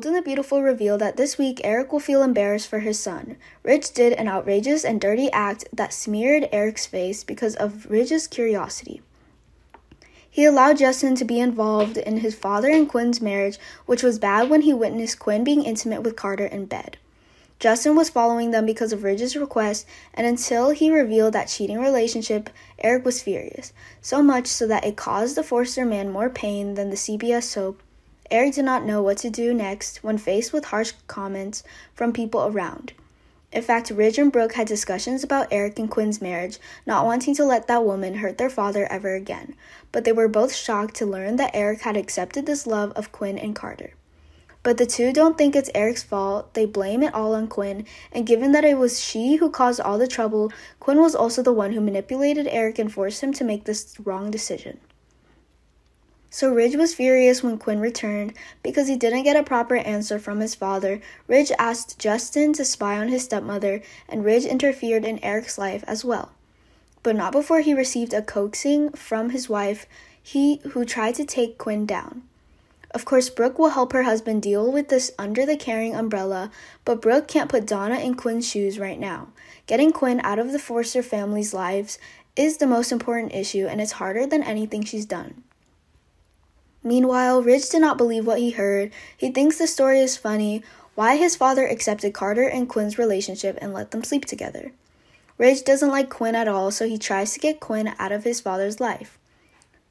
Bold and the Beautiful reveal that this week Eric will feel embarrassed for his son. Ridge did an outrageous and dirty act that smeared Eric's face because of Ridge's curiosity. He allowed Justin to be involved in his father and Quinn's marriage, which was bad when he witnessed Quinn being intimate with Carter in bed. Justin was following them because of Ridge's request, and until he revealed that cheating relationship, Eric was furious, so much so that it caused the Forster man more pain than the CBS soap Eric did not know what to do next when faced with harsh comments from people around. In fact, Ridge and Brooke had discussions about Eric and Quinn's marriage, not wanting to let that woman hurt their father ever again, but they were both shocked to learn that Eric had accepted this love of Quinn and Carter. But the two don't think it's Eric's fault, they blame it all on Quinn, and given that it was she who caused all the trouble, Quinn was also the one who manipulated Eric and forced him to make this wrong decision. So Ridge was furious when Quinn returned because he didn't get a proper answer from his father. Ridge asked Justin to spy on his stepmother, and Ridge interfered in Eric's life as well. But not before he received a coaxing from his wife, he who tried to take Quinn down. Of course, Brooke will help her husband deal with this under the caring umbrella, but Brooke can't put Donna in Quinn's shoes right now. Getting Quinn out of the Forster family's lives is the most important issue, and it's harder than anything she's done. Meanwhile, Ridge did not believe what he heard. He thinks the story is funny, why his father accepted Carter and Quinn's relationship and let them sleep together. Ridge doesn't like Quinn at all, so he tries to get Quinn out of his father's life.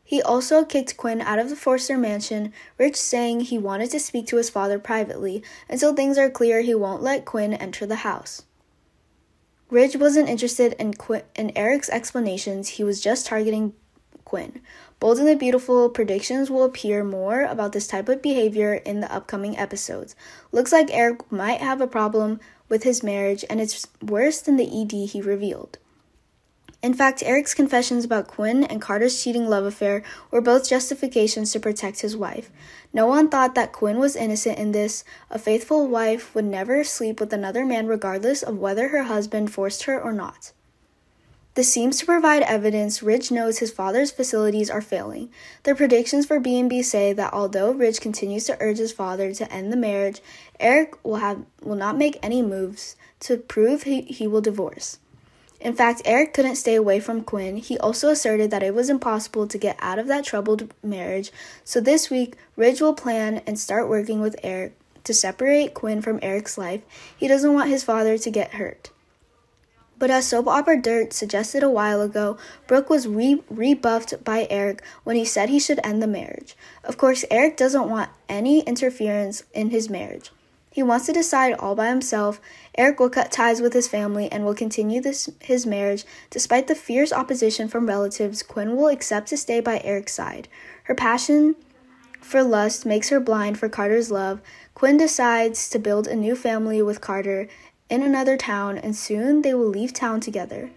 He also kicked Quinn out of the Forster mansion, Ridge saying he wanted to speak to his father privately. Until things are clear, he won't let Quinn enter the house. Ridge wasn't interested in, Qu- in Eric's explanations, he was just targeting Quinn. Bold and the Beautiful predictions will appear more about this type of behavior in the upcoming episodes. Looks like Eric might have a problem with his marriage, and it's worse than the ED he revealed. In fact, Eric's confessions about Quinn and Carter's cheating love affair were both justifications to protect his wife. No one thought that Quinn was innocent in this. A faithful wife would never sleep with another man regardless of whether her husband forced her or not. This seems to provide evidence Ridge knows his father's facilities are failing. The predictions for B&B say that although Ridge continues to urge his father to end the marriage, Eric will have will not make any moves to prove he, he will divorce. In fact, Eric couldn't stay away from Quinn. He also asserted that it was impossible to get out of that troubled marriage. So this week, Ridge will plan and start working with Eric to separate Quinn from Eric's life. He doesn't want his father to get hurt. But as soap opera Dirt suggested a while ago, Brooke was re- rebuffed by Eric when he said he should end the marriage. Of course, Eric doesn't want any interference in his marriage. He wants to decide all by himself. Eric will cut ties with his family and will continue this, his marriage. Despite the fierce opposition from relatives, Quinn will accept to stay by Eric's side. Her passion for lust makes her blind for Carter's love. Quinn decides to build a new family with Carter in another town, and soon they will leave town together.